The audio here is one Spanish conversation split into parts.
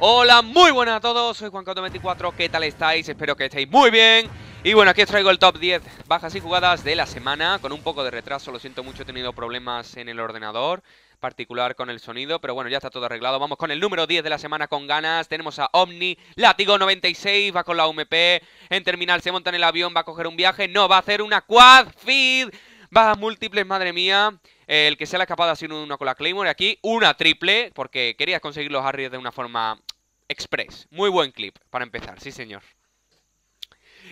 Hola, muy buenas a todos, soy Juan 24 ¿qué tal estáis? Espero que estéis muy bien Y bueno, aquí os traigo el top 10 bajas y jugadas de la semana Con un poco de retraso, lo siento mucho, he tenido problemas en el ordenador particular con el sonido, pero bueno, ya está todo arreglado. Vamos con el número 10 de la semana con ganas. Tenemos a Omni, látigo 96, va con la UMP, en terminal se monta en el avión, va a coger un viaje, no, va a hacer una quad feed, va a múltiples, madre mía. El que se le ha escapado ha sido uno con la Claymore, aquí una triple, porque quería conseguir los Harriers de una forma Express. Muy buen clip para empezar, sí señor.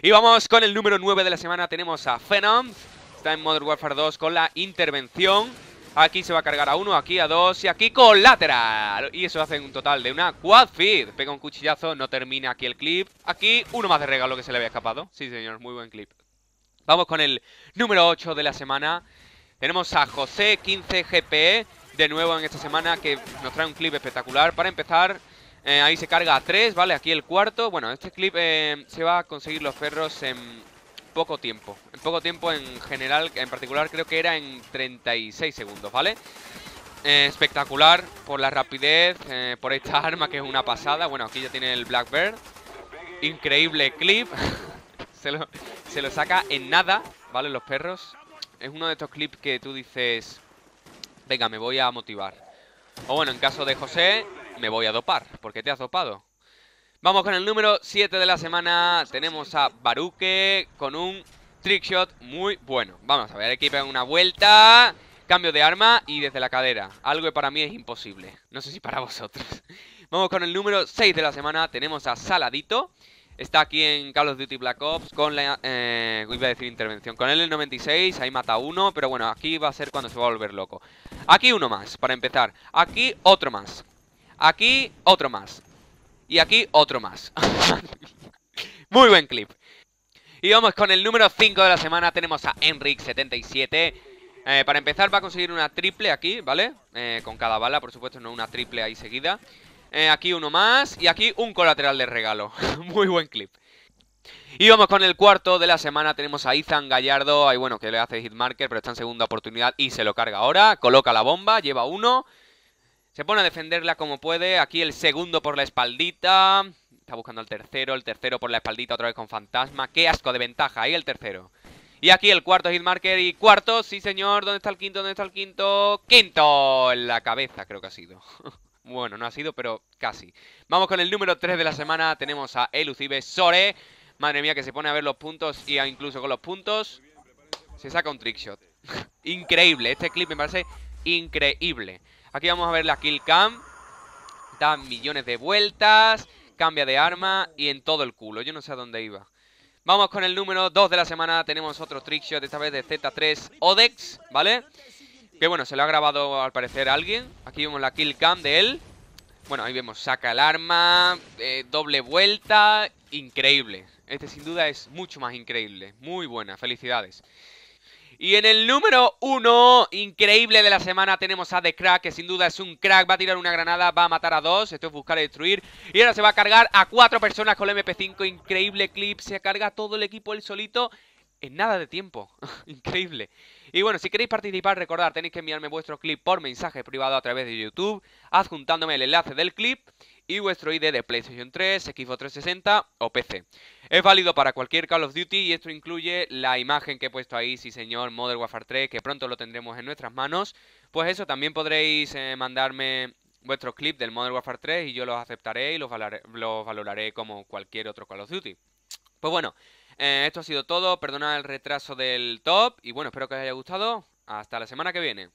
Y vamos con el número 9 de la semana. Tenemos a Phenom. Está en Modern Warfare 2 con la intervención. Aquí se va a cargar a uno, aquí a dos y aquí colateral. Y eso hace un total de una quad feed. Pega un cuchillazo, no termina aquí el clip. Aquí uno más de regalo que se le había escapado. Sí, señor, muy buen clip. Vamos con el número 8 de la semana. Tenemos a José 15GPE e, de nuevo en esta semana que nos trae un clip espectacular. Para empezar, eh, ahí se carga a 3, ¿vale? Aquí el cuarto. Bueno, este clip eh, se va a conseguir los perros en poco tiempo. En poco tiempo en general, en particular creo que era en 36 segundos, ¿vale? Eh, espectacular por la rapidez, por esta arma que es una pasada. Bueno, aquí ya tiene el Blackbird. Increíble clip. se, lo, se lo saca en nada, ¿vale? Los perros. Es uno de estos clips que tú dices, venga, me voy a motivar. O bueno, en caso de José, me voy a dopar, porque te has dopado. Vamos con el número 7 de la semana. Tenemos a Baruque con un shot muy bueno. Vamos a ver, aquí en una vuelta. Cambio de arma y desde la cadera. Algo que para mí es imposible. No sé si para vosotros. Vamos con el número 6 de la semana. Tenemos a Saladito. Está aquí en Call of Duty Black Ops con la... Eh, iba a decir intervención. Con él el 96, ahí mata uno, pero bueno, aquí va a ser cuando se va a volver loco. Aquí uno más, para empezar. Aquí otro más. Aquí otro más. Y aquí otro más. Muy buen clip. Y vamos con el número 5 de la semana. Tenemos a Enric77. Eh, para empezar va a conseguir una triple aquí, ¿vale? Eh, con cada bala, por supuesto, no una triple ahí seguida. Eh, aquí uno más y aquí un colateral de regalo. Muy buen clip. Y vamos con el cuarto de la semana. Tenemos a Izan Gallardo. Ahí bueno, que le hace hitmarker, pero está en segunda oportunidad y se lo carga ahora. Coloca la bomba, lleva uno. Se pone a defenderla como puede. Aquí el segundo por la espaldita. Está buscando al tercero. El tercero por la espaldita otra vez con fantasma. ¡Qué asco de ventaja! Ahí el tercero. Y aquí el cuarto hitmarker y cuarto, sí señor, ¿dónde está el quinto? ¿Dónde está el quinto? ¡Quinto! En la cabeza creo que ha sido. bueno, no ha sido, pero casi. Vamos con el número 3 de la semana, tenemos a Elucibe Sore. Madre mía, que se pone a ver los puntos y incluso con los puntos se saca un trickshot. increíble, este clip me parece increíble. Aquí vamos a ver la kill cam. Da millones de vueltas. Cambia de arma y en todo el culo. Yo no sé a dónde iba. Vamos con el número 2 de la semana. Tenemos otro trickshot, esta vez de Z3 Odex, ¿vale? Que bueno, se lo ha grabado al parecer alguien. Aquí vemos la kill cam de él. Bueno, ahí vemos, saca el arma, eh, doble vuelta, increíble. Este sin duda es mucho más increíble. Muy buena, felicidades. Y en el número uno, increíble de la semana, tenemos a The Crack, que sin duda es un crack. Va a tirar una granada, va a matar a dos. Esto es buscar y destruir. Y ahora se va a cargar a cuatro personas con el MP5. Increíble clip. Se carga todo el equipo él solito en nada de tiempo. Increíble. Y bueno, si queréis participar, recordad, tenéis que enviarme vuestro clip por mensaje privado a través de YouTube, adjuntándome el enlace del clip y vuestro ID de PlayStation 3, Xbox 360 o PC. Es válido para cualquier Call of Duty y esto incluye la imagen que he puesto ahí, sí señor, Modern Warfare 3, que pronto lo tendremos en nuestras manos. Pues eso, también podréis eh, mandarme Vuestro clip del Modern Warfare 3 y yo los aceptaré y los valoraré como cualquier otro Call of Duty. Pues bueno, eh, esto ha sido todo, perdona el retraso del top y bueno, espero que os haya gustado. Hasta la semana que viene.